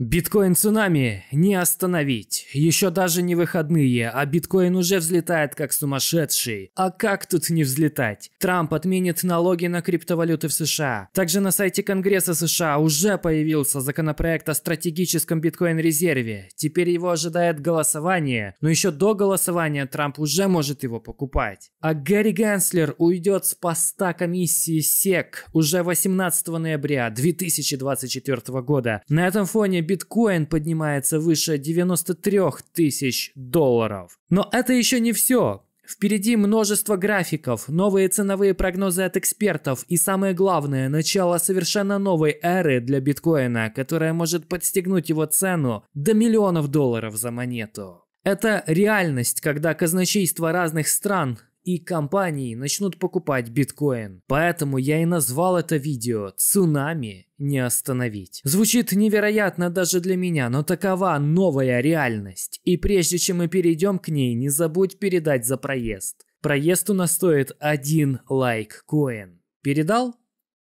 Биткоин-цунами не остановить. Еще даже не выходные, а биткоин уже взлетает как сумасшедший. А как тут не взлетать? Трамп отменит налоги на криптовалюты в США. Также на сайте Конгресса США уже появился законопроект о стратегическом биткоин-резерве. Теперь его ожидает голосование, но еще до голосования Трамп уже может его покупать. А Гарри Ганслер уйдет с поста комиссии СЕК уже 18 ноября 2024 года. На этом фоне биткоин поднимается выше 93 тысяч долларов. Но это еще не все. Впереди множество графиков, новые ценовые прогнозы от экспертов и самое главное, начало совершенно новой эры для биткоина, которая может подстегнуть его цену до миллионов долларов за монету. Это реальность, когда казначейства разных стран и компании начнут покупать биткоин. Поэтому я и назвал это видео «Цунами не остановить». Звучит невероятно даже для меня, но такова новая реальность. И прежде чем мы перейдем к ней, не забудь передать за проезд. Проезд у нас стоит один лайк коин. Передал?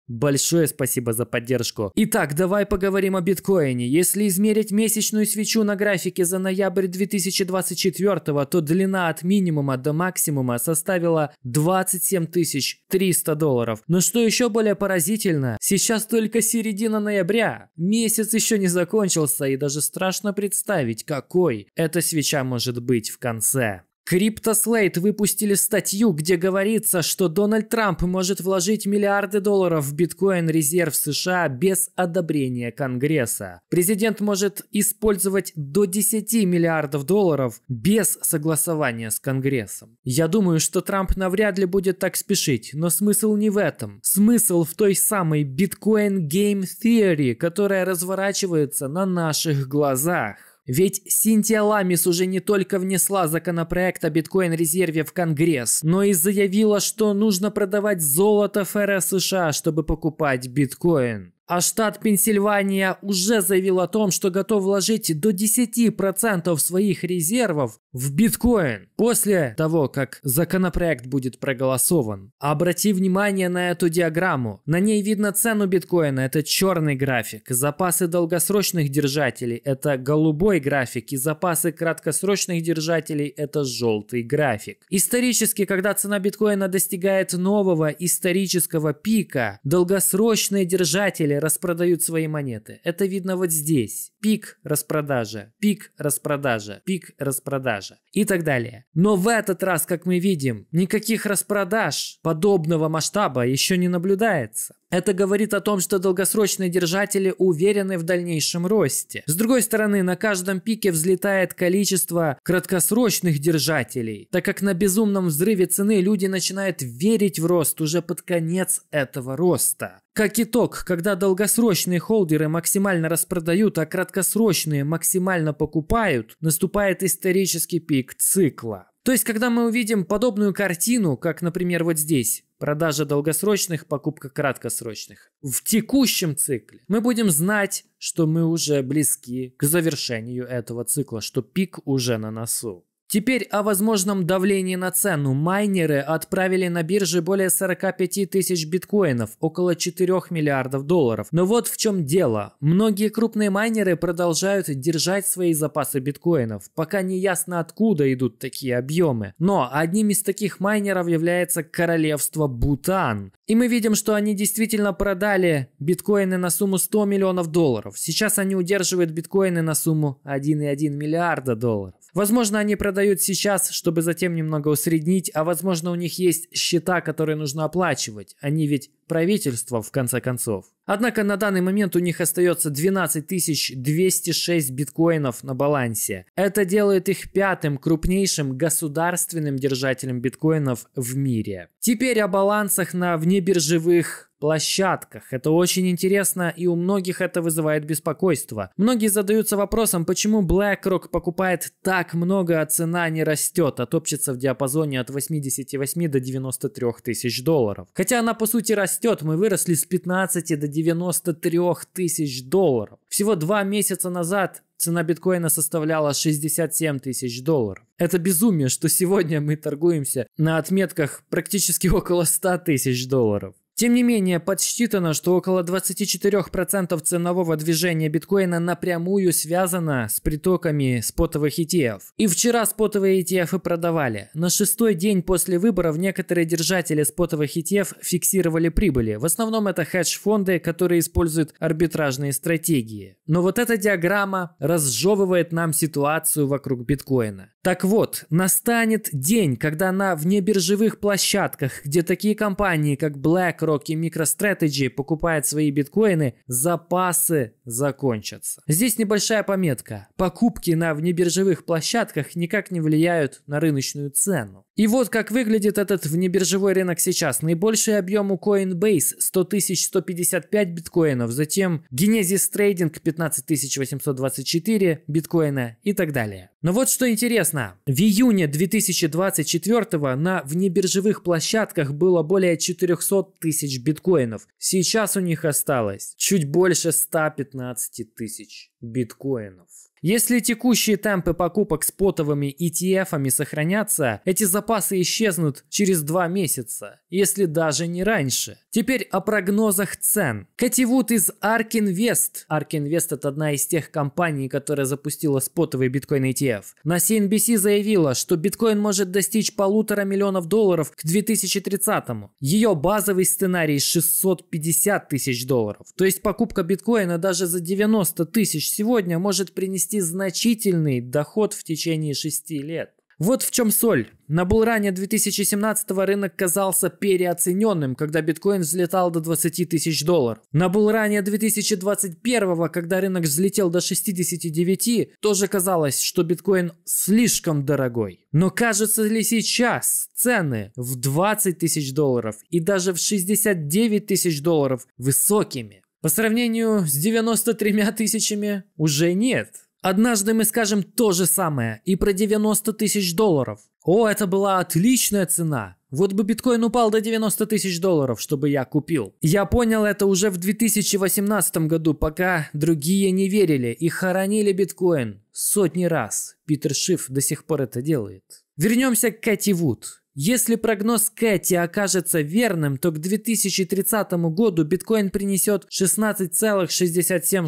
Большое спасибо за поддержку. Итак, давай поговорим о биткоине. Если измерить месячную свечу на графике за ноябрь 2024, то длина от минимума до максимума составила 27 300 долларов. Но что еще более поразительно, сейчас только середина ноября. Месяц еще не закончился и даже страшно представить, какой эта свеча может быть в конце. Криптослейт выпустили статью, где говорится, что Дональд Трамп может вложить миллиарды долларов в биткоин-резерв США без одобрения Конгресса. Президент может использовать до 10 миллиардов долларов без согласования с Конгрессом. Я думаю, что Трамп навряд ли будет так спешить, но смысл не в этом. Смысл в той самой биткоин-гейм-теории, которая разворачивается на наших глазах. Ведь Синтия Ламис уже не только внесла законопроект о биткоин-резерве в Конгресс, но и заявила, что нужно продавать золото ФРС США, чтобы покупать биткоин. А штат Пенсильвания уже заявил о том, что готов вложить до 10% своих резервов в биткоин. После того, как законопроект будет проголосован, обрати внимание на эту диаграмму. На ней видно цену биткоина, это черный график. Запасы долгосрочных держателей, это голубой график. И запасы краткосрочных держателей, это желтый график. Исторически, когда цена биткоина достигает нового исторического пика, долгосрочные держатели распродают свои монеты. Это видно вот здесь. Пик распродажа, пик распродажа, пик распродажа продажа и так далее. Но в этот раз, как мы видим, никаких распродаж подобного масштаба еще не наблюдается. Это говорит о том, что долгосрочные держатели уверены в дальнейшем росте. С другой стороны, на каждом пике взлетает количество краткосрочных держателей, так как на безумном взрыве цены люди начинают верить в рост уже под конец этого роста. Как итог, когда долгосрочные холдеры максимально распродают, а краткосрочные максимально покупают, наступает исторический пик цикла. То есть, когда мы увидим подобную картину, как, например, вот здесь, продажа долгосрочных, покупка краткосрочных, в текущем цикле, мы будем знать, что мы уже близки к завершению этого цикла, что пик уже на носу. Теперь о возможном давлении на цену. Майнеры отправили на бирже более 45 тысяч биткоинов, около 4 миллиардов долларов. Но вот в чем дело. Многие крупные майнеры продолжают держать свои запасы биткоинов, пока не ясно откуда идут такие объемы. Но одним из таких майнеров является королевство Бутан. И мы видим, что они действительно продали биткоины на сумму 100 миллионов долларов. Сейчас они удерживают биткоины на сумму 1,1 миллиарда долларов. Возможно, они продали продают сейчас, чтобы затем немного усреднить, а возможно у них есть счета, которые нужно оплачивать. Они ведь правительство, в конце концов. Однако на данный момент у них остается 12 206 биткоинов на балансе. Это делает их пятым крупнейшим государственным держателем биткоинов в мире. Теперь о балансах на внебиржевых площадках. Это очень интересно, и у многих это вызывает беспокойство. Многие задаются вопросом, почему BlackRock покупает так много, а цена не растет, а топчется в диапазоне от 88 до 93 тысяч долларов. Хотя она по сути растет, мы выросли с 15 до 19 93 тысяч долларов. Всего два месяца назад цена биткоина составляла 67 тысяч долларов. Это безумие, что сегодня мы торгуемся на отметках практически около 100 тысяч долларов. Тем не менее, подсчитано, что около 24% ценового движения биткоина напрямую связано с притоками спотовых ETF. И вчера спотовые ETF продавали. На шестой день после выборов некоторые держатели спотовых ETF фиксировали прибыли. В основном это хедж-фонды, которые используют арбитражные стратегии. Но вот эта диаграмма разжевывает нам ситуацию вокруг биткоина. Так вот, настанет день, когда на внебиржевых площадках, где такие компании, как BlackRock, BlackRock и MicroStrategy покупает свои биткоины, запасы закончатся. Здесь небольшая пометка. Покупки на внебиржевых площадках никак не влияют на рыночную цену. И вот как выглядит этот внебиржевой рынок сейчас. Наибольший объем у Coinbase 100 155 биткоинов, затем Genesis Trading 15 824 биткоина и так далее. Но вот что интересно, в июне 2024 на внебиржевых площадках было более 400 тысяч биткоинов. Сейчас у них осталось чуть больше 115 тысяч биткоинов. Если текущие темпы покупок спотовыми ETF-ами сохранятся, эти запасы исчезнут через два месяца, если даже не раньше. Теперь о прогнозах цен. Кэти Вуд из ARK Invest, ARK Invest это одна из тех компаний, которая запустила спотовый биткоин ETF, на CNBC заявила, что биткоин может достичь полутора миллионов долларов к 2030-му. Ее базовый сценарий 650 тысяч долларов. То есть покупка биткоина даже за 90 тысяч сегодня может принести принести значительный доход в течение 6 лет. Вот в чем соль. На булране 2017 рынок казался переоцененным, когда биткоин взлетал до 20 тысяч долларов. На булране 2021, когда рынок взлетел до 69, тоже казалось, что биткоин слишком дорогой. Но кажется ли сейчас цены в 20 тысяч долларов и даже в 69 тысяч долларов высокими? По сравнению с 93 тысячами уже нет. Однажды мы скажем то же самое и про 90 тысяч долларов. О, это была отличная цена. Вот бы биткоин упал до 90 тысяч долларов, чтобы я купил. Я понял это уже в 2018 году, пока другие не верили и хоронили биткоин сотни раз. Питер Шиф до сих пор это делает. Вернемся к Кэти Вуд. Если прогноз Кэти окажется верным, то к 2030 году биткоин принесет 16,67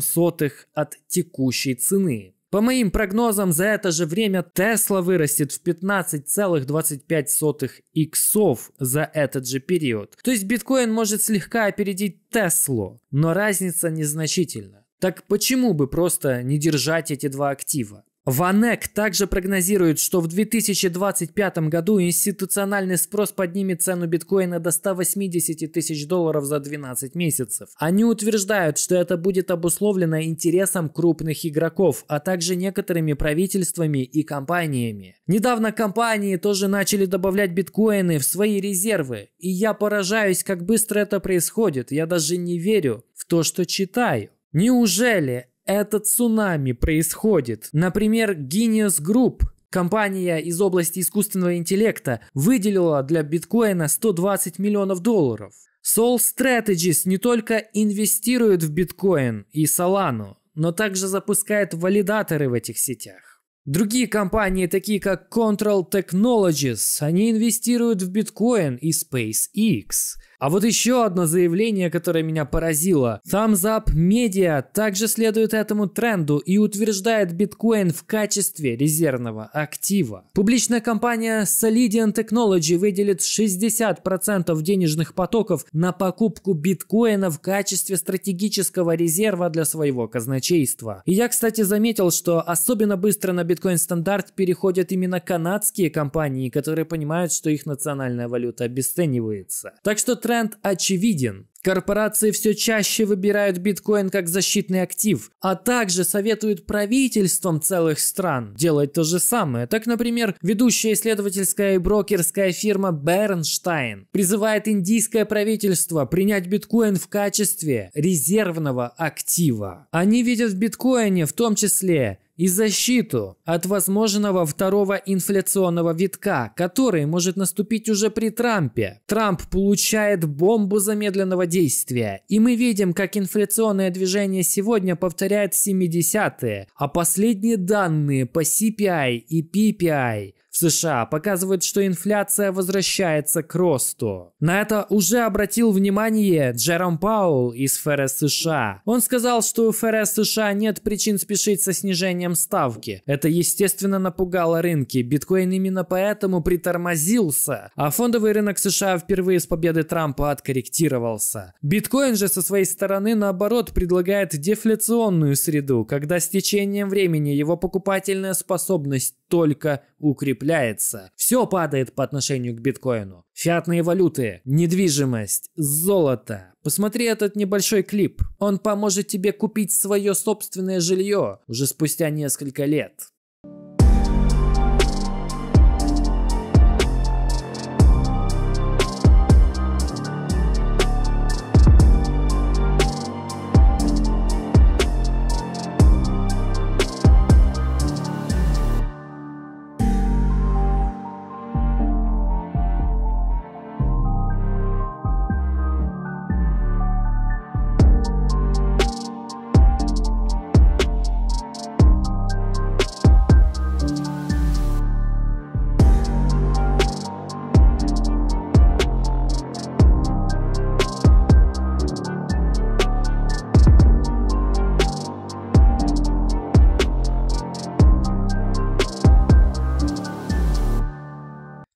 от текущей цены. По моим прогнозам, за это же время Тесла вырастет в 15,25 иксов за этот же период. То есть биткоин может слегка опередить Теслу, но разница незначительна. Так почему бы просто не держать эти два актива? Ванек также прогнозирует, что в 2025 году институциональный спрос поднимет цену биткоина до 180 тысяч долларов за 12 месяцев. Они утверждают, что это будет обусловлено интересом крупных игроков, а также некоторыми правительствами и компаниями. Недавно компании тоже начали добавлять биткоины в свои резервы, и я поражаюсь, как быстро это происходит. Я даже не верю в то, что читаю. Неужели это цунами происходит. Например, Genius Group, Компания из области искусственного интеллекта выделила для биткоина 120 миллионов долларов. Soul Strategies не только инвестирует в биткоин и Solano, но также запускает валидаторы в этих сетях. Другие компании, такие как Control Technologies, они инвестируют в биткоин и SpaceX – а вот еще одно заявление, которое меня поразило. Thumbs Up Media также следует этому тренду и утверждает биткоин в качестве резервного актива. Публичная компания Solidian Technology выделит 60% денежных потоков на покупку биткоина в качестве стратегического резерва для своего казначейства. И я, кстати, заметил, что особенно быстро на биткоин-стандарт переходят именно канадские компании, которые понимают, что их национальная валюта обесценивается. Так что тренд тренд очевиден. Корпорации все чаще выбирают биткоин как защитный актив, а также советуют правительствам целых стран делать то же самое. Так, например, ведущая исследовательская и брокерская фирма Бернштайн призывает индийское правительство принять биткоин в качестве резервного актива. Они видят в биткоине в том числе и защиту от возможного второго инфляционного витка, который может наступить уже при Трампе. Трамп получает бомбу замедленного действия. И мы видим, как инфляционное движение сегодня повторяет 70-е, а последние данные по CPI и PPI США показывает, что инфляция возвращается к росту. На это уже обратил внимание Джером Паул из ФРС США. Он сказал, что у ФРС США нет причин спешить со снижением ставки. Это, естественно, напугало рынки. Биткоин именно поэтому притормозился, а фондовый рынок США впервые с победы Трампа откорректировался. Биткоин же со своей стороны, наоборот, предлагает дефляционную среду, когда с течением времени его покупательная способность только укрепляется. Все падает по отношению к биткоину. Фиатные валюты, недвижимость, золото. Посмотри этот небольшой клип. Он поможет тебе купить свое собственное жилье уже спустя несколько лет.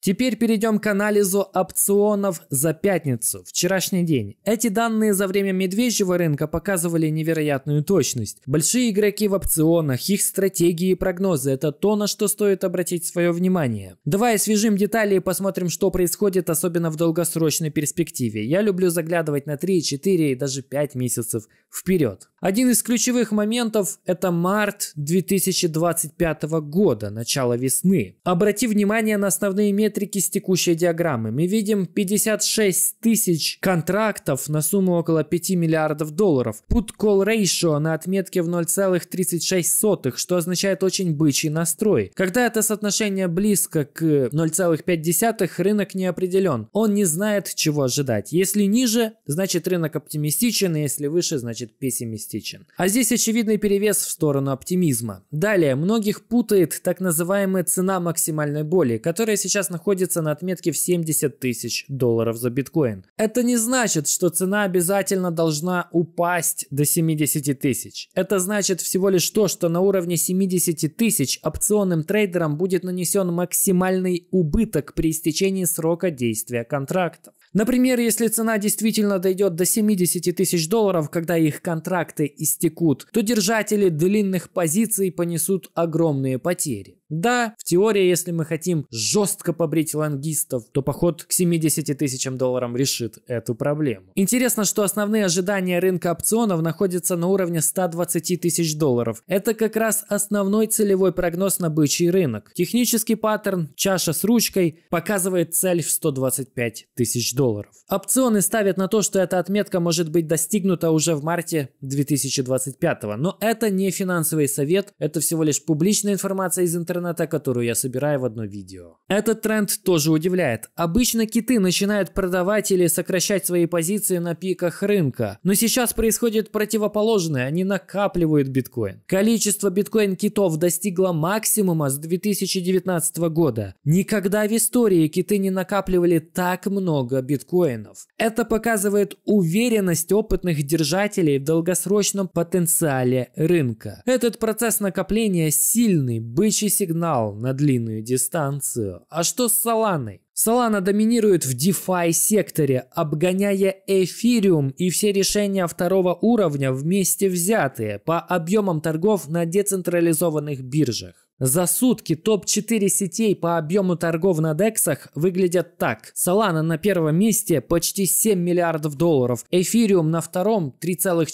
Теперь перейдем к анализу опционов за пятницу, вчерашний день. Эти данные за время медвежьего рынка показывали невероятную точность. Большие игроки в опционах, их стратегии и прогнозы – это то, на что стоит обратить свое внимание. Давай освежим детали и посмотрим, что происходит, особенно в долгосрочной перспективе. Я люблю заглядывать на 3, 4 и даже 5 месяцев вперед. Один из ключевых моментов – это март 2025 года, начало весны. Обрати внимание на основные метрики метрики с текущей диаграммы мы видим 56 тысяч контрактов на сумму около 5 миллиардов долларов. Put-call ratio на отметке в 0,36, что означает очень бычий настрой. Когда это соотношение близко к 0,5, рынок не определен. Он не знает, чего ожидать. Если ниже, значит рынок оптимистичен, и а если выше, значит пессимистичен. А здесь очевидный перевес в сторону оптимизма. Далее, многих путает так называемая цена максимальной боли, которая сейчас находится находится на отметке в 70 тысяч долларов за биткоин. Это не значит, что цена обязательно должна упасть до 70 тысяч. Это значит всего лишь то, что на уровне 70 тысяч опционным трейдерам будет нанесен максимальный убыток при истечении срока действия контракта. Например, если цена действительно дойдет до 70 тысяч долларов, когда их контракты истекут, то держатели длинных позиций понесут огромные потери. Да, в теории, если мы хотим жестко побрить лонгистов, то поход к 70 тысячам долларам решит эту проблему. Интересно, что основные ожидания рынка опционов находятся на уровне 120 тысяч долларов. Это как раз основной целевой прогноз на бычий рынок. Технический паттерн «чаша с ручкой» показывает цель в 125 тысяч долларов. Опционы ставят на то, что эта отметка может быть достигнута уже в марте 2025, но это не финансовый совет, это всего лишь публичная информация из интернета, интернета, которую я собираю в одно видео. Этот тренд тоже удивляет. Обычно киты начинают продавать или сокращать свои позиции на пиках рынка, но сейчас происходит противоположное, они накапливают биткоин. Количество биткоин-китов достигло максимума с 2019 года. Никогда в истории киты не накапливали так много биткоинов. Это показывает уверенность опытных держателей в долгосрочном потенциале рынка. Этот процесс накопления сильный, бычий сигнал сигнал на длинную дистанцию. А что с Соланой? Солана доминирует в DeFi секторе, обгоняя эфириум и все решения второго уровня вместе взятые по объемам торгов на децентрализованных биржах. За сутки топ-4 сетей по объему торгов на дексах выглядят так. Солана на первом месте почти 7 миллиардов долларов, эфириум на втором 3,4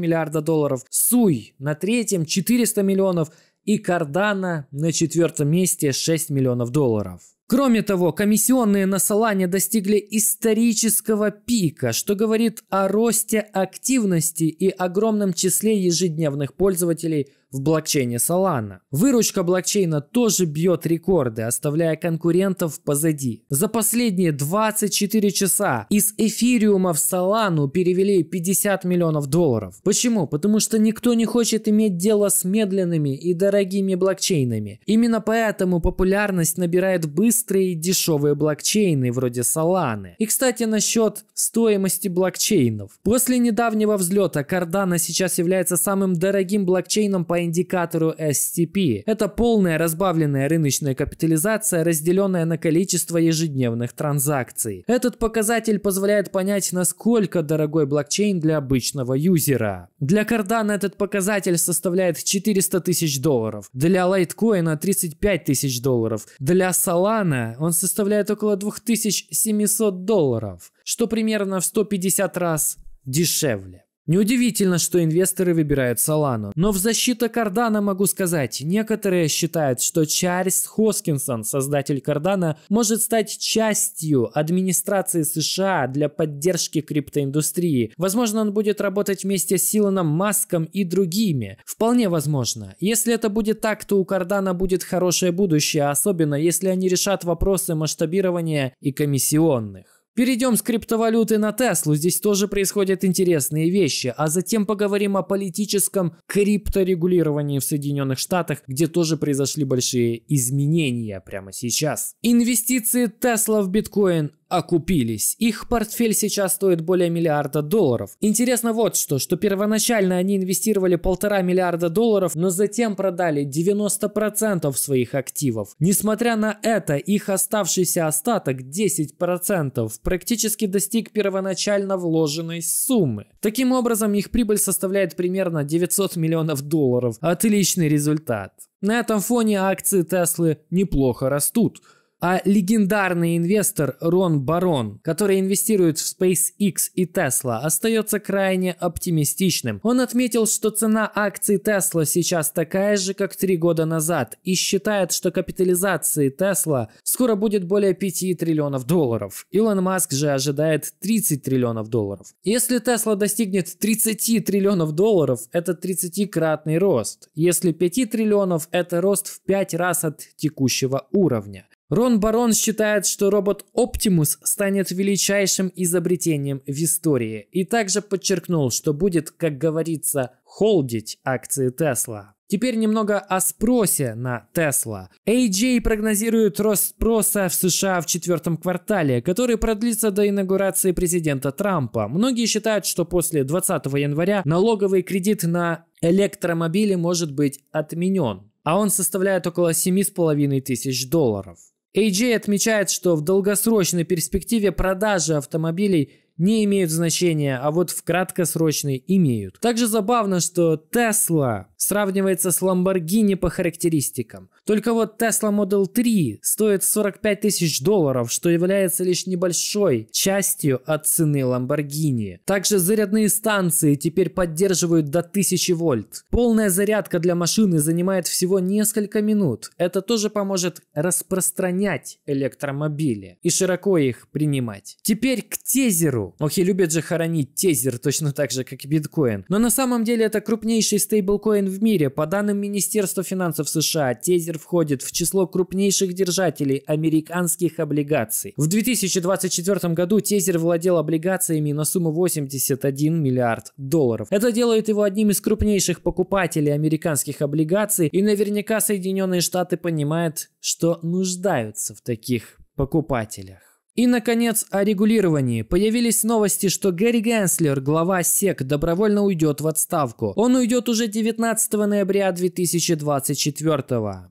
миллиарда долларов, Суй на третьем 400 миллионов, и Кардана на четвертом месте 6 миллионов долларов. Кроме того, комиссионные на Солане достигли исторического пика, что говорит о росте активности и огромном числе ежедневных пользователей – в блокчейне Solana. Выручка блокчейна тоже бьет рекорды, оставляя конкурентов позади. За последние 24 часа из эфириума в Solana перевели 50 миллионов долларов. Почему? Потому что никто не хочет иметь дело с медленными и дорогими блокчейнами. Именно поэтому популярность набирает быстрые и дешевые блокчейны вроде Solana. И, кстати, насчет стоимости блокчейнов. После недавнего взлета Cardano сейчас является самым дорогим блокчейном по индикатору STP. Это полная разбавленная рыночная капитализация, разделенная на количество ежедневных транзакций. Этот показатель позволяет понять, насколько дорогой блокчейн для обычного юзера. Для Cardano этот показатель составляет 400 тысяч долларов, для Litecoin 35 тысяч долларов, для Solana он составляет около 2700 долларов, что примерно в 150 раз дешевле. Неудивительно, что инвесторы выбирают Solana. Но в защиту Кардана могу сказать, некоторые считают, что Чарльз Хоскинсон, создатель Кардана, может стать частью администрации США для поддержки криптоиндустрии. Возможно, он будет работать вместе с Илоном Маском и другими. Вполне возможно. Если это будет так, то у Кардана будет хорошее будущее, особенно если они решат вопросы масштабирования и комиссионных. Перейдем с криптовалюты на Теслу. Здесь тоже происходят интересные вещи. А затем поговорим о политическом крипторегулировании в Соединенных Штатах, где тоже произошли большие изменения прямо сейчас. Инвестиции Тесла в биткоин окупились. Их портфель сейчас стоит более миллиарда долларов. Интересно вот что, что первоначально они инвестировали полтора миллиарда долларов, но затем продали 90% своих активов. Несмотря на это, их оставшийся остаток 10% практически достиг первоначально вложенной суммы. Таким образом, их прибыль составляет примерно 900 миллионов долларов. Отличный результат. На этом фоне акции Теслы неплохо растут а легендарный инвестор Рон Барон, который инвестирует в SpaceX и Tesla, остается крайне оптимистичным. Он отметил, что цена акций Tesla сейчас такая же, как три года назад, и считает, что капитализации Tesla скоро будет более 5 триллионов долларов. Илон Маск же ожидает 30 триллионов долларов. Если Tesla достигнет 30 триллионов долларов, это 30-кратный рост. Если 5 триллионов, это рост в 5 раз от текущего уровня. Рон Барон считает, что робот Оптимус станет величайшим изобретением в истории и также подчеркнул, что будет, как говорится, холдить акции Тесла. Теперь немного о спросе на Тесла. AJ прогнозирует рост спроса в США в четвертом квартале, который продлится до инаугурации президента Трампа. Многие считают, что после 20 января налоговый кредит на электромобили может быть отменен а он составляет около 7,5 тысяч долларов. AJ отмечает, что в долгосрочной перспективе продажи автомобилей не имеют значения, а вот в краткосрочной имеют. Также забавно, что Tesla сравнивается с Lamborghini по характеристикам. Только вот Tesla Model 3 стоит 45 тысяч долларов, что является лишь небольшой частью от цены Lamborghini. Также зарядные станции теперь поддерживают до 1000 вольт. Полная зарядка для машины занимает всего несколько минут. Это тоже поможет распространять электромобили и широко их принимать. Теперь к тезеру. Ох, любят же хоронить тезер точно так же, как и биткоин. Но на самом деле это крупнейший стейблкоин в мире. По данным Министерства финансов США, Тезер входит в число крупнейших держателей американских облигаций. В 2024 году Тезер владел облигациями на сумму 81 миллиард долларов. Это делает его одним из крупнейших покупателей американских облигаций, и наверняка Соединенные Штаты понимают, что нуждаются в таких покупателях. И, наконец, о регулировании. Появились новости, что Гэри Генслер, глава СЕК, добровольно уйдет в отставку. Он уйдет уже 19 ноября 2024.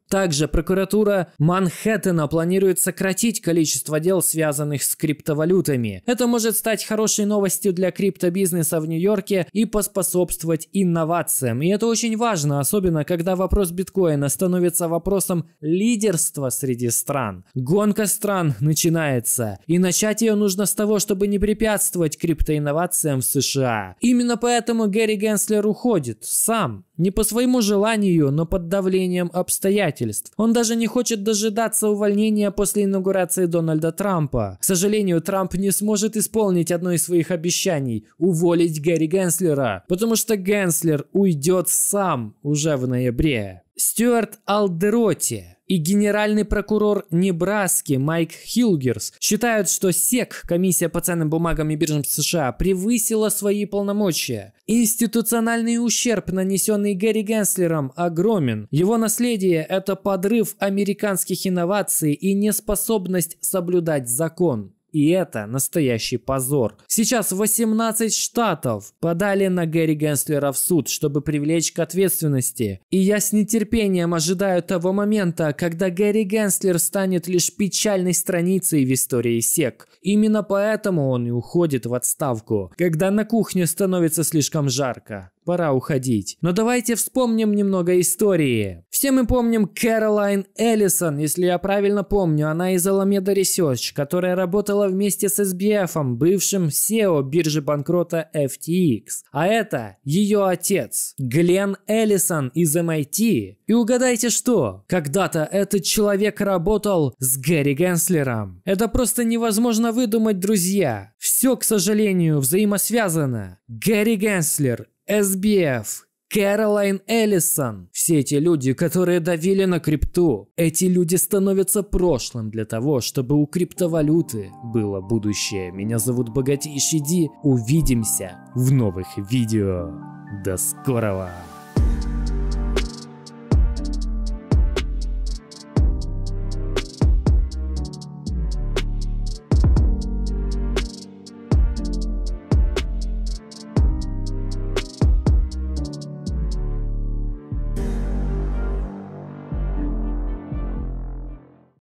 Также прокуратура Манхэттена планирует сократить количество дел, связанных с криптовалютами. Это может стать хорошей новостью для криптобизнеса в Нью-Йорке и поспособствовать инновациям. И это очень важно, особенно когда вопрос биткоина становится вопросом лидерства среди стран. Гонка стран начинается. И начать ее нужно с того, чтобы не препятствовать криптоинновациям в США. Именно поэтому Гэри Генслер уходит. Сам. Не по своему желанию, но под давлением обстоятельств. Он даже не хочет дожидаться увольнения после инаугурации Дональда Трампа. К сожалению, Трамп не сможет исполнить одно из своих обещаний – уволить Гэри Генслера. Потому что Генслер уйдет сам уже в ноябре. Стюарт Алдероти и генеральный прокурор Небраски Майк Хилгерс считают, что СЕК, комиссия по ценным бумагам и биржам США, превысила свои полномочия. Институциональный ущерб, нанесенный Гэри Генслером, огромен. Его наследие – это подрыв американских инноваций и неспособность соблюдать закон. И это настоящий позор. Сейчас 18 штатов подали на Гэри Генслера в суд, чтобы привлечь к ответственности. И я с нетерпением ожидаю того момента, когда Гэри Генслер станет лишь печальной страницей в истории СЕК. Именно поэтому он и уходит в отставку, когда на кухне становится слишком жарко пора уходить. Но давайте вспомним немного истории. Все мы помним Кэролайн Эллисон, если я правильно помню, она из Alameda Research, которая работала вместе с SBF, бывшим SEO биржи банкрота FTX. А это ее отец, Глен Эллисон из MIT. И угадайте что? Когда-то этот человек работал с Гэри Генслером. Это просто невозможно выдумать, друзья. Все, к сожалению, взаимосвязано. Гэри Генслер, СБФ, Кэролайн Эллисон. Все эти люди, которые давили на крипту. Эти люди становятся прошлым для того, чтобы у криптовалюты было будущее. Меня зовут Богатейший Ди. Увидимся в новых видео. До скорого!